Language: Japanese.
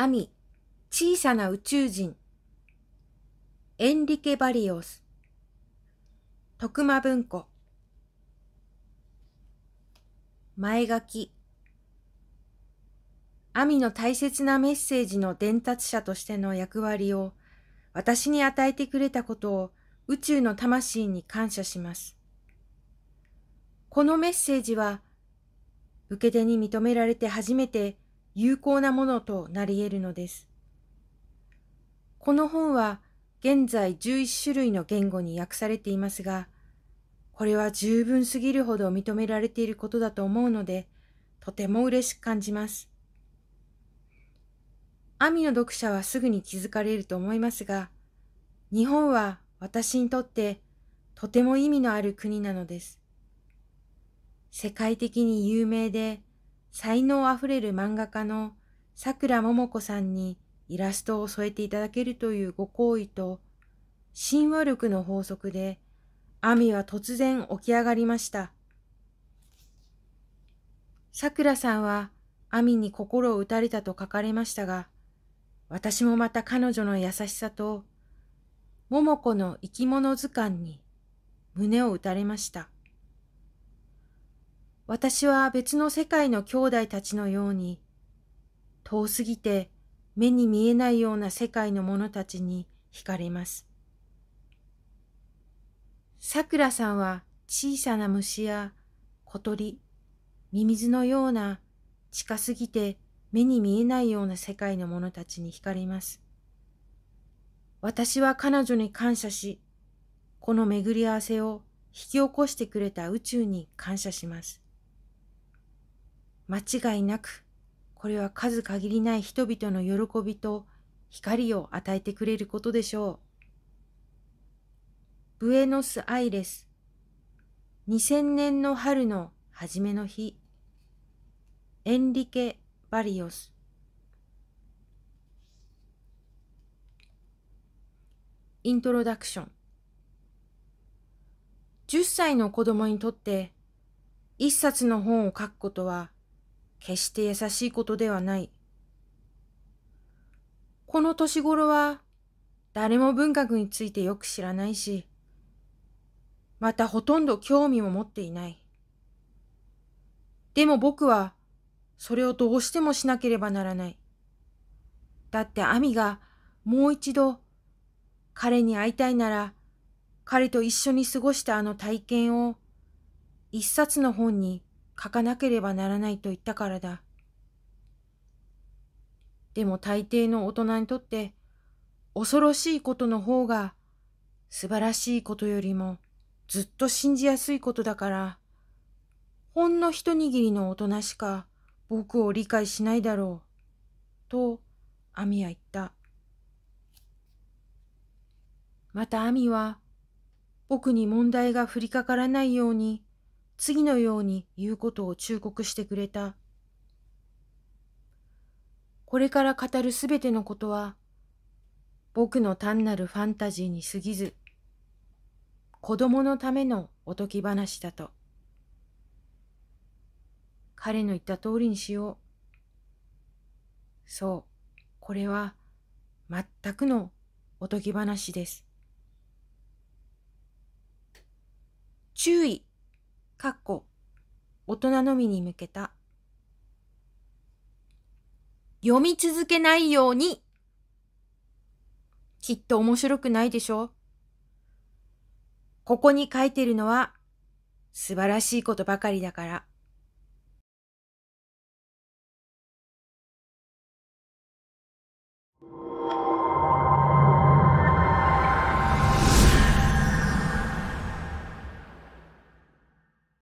アミ、小さな宇宙人。エンリケ・バリオス。徳間文庫。前書き。アミの大切なメッセージの伝達者としての役割を私に与えてくれたことを宇宙の魂に感謝します。このメッセージは受け手に認められて初めて有効なものとなり得るのです。この本は現在11種類の言語に訳されていますが、これは十分すぎるほど認められていることだと思うので、とても嬉しく感じます。アミの読者はすぐに気づかれると思いますが、日本は私にとってとても意味のある国なのです。世界的に有名で、才能あふれる漫画家のさくらももこさんにイラストを添えていただけるというご好意と、神話力の法則で、アミは突然起き上がりました。さくらさんは、アミに心を打たれたと書かれましたが、私もまた彼女の優しさと、桃子の生き物図鑑に胸を打たれました。私は別の世界の兄弟たちのように、遠すぎて目に見えないような世界の者たちに惹かれます。さくらさんは小さな虫や小鳥、ミミズのような近すぎて目に見えないような世界の者たちに惹かれます。私は彼女に感謝し、この巡り合わせを引き起こしてくれた宇宙に感謝します。間違いなく、これは数限りない人々の喜びと光を与えてくれることでしょう。ブエノスアイレス、2000年の春の初めの日、エンリケ・バリオス。イントロダクション。10歳の子供にとって、一冊の本を書くことは、決して優しいことではない。この年頃は誰も文学についてよく知らないし、またほとんど興味も持っていない。でも僕はそれをどうしてもしなければならない。だってアミがもう一度彼に会いたいなら彼と一緒に過ごしたあの体験を一冊の本に書かなければならないと言ったからだ。でも大抵の大人にとって恐ろしいことの方が素晴らしいことよりもずっと信じやすいことだからほんの一握りの大人しか僕を理解しないだろうとアミは言った。またアミは僕に問題が降りかからないように次のように言うことを忠告してくれた。これから語るすべてのことは、僕の単なるファンタジーに過ぎず、子供のためのおとぎ話だと。彼の言った通りにしよう。そう、これは全くのおとぎ話です。注意かっこ大人のみに向けた読み続けないようにきっと面白くないでしょここに書いてるのは素晴らしいことばかりだから。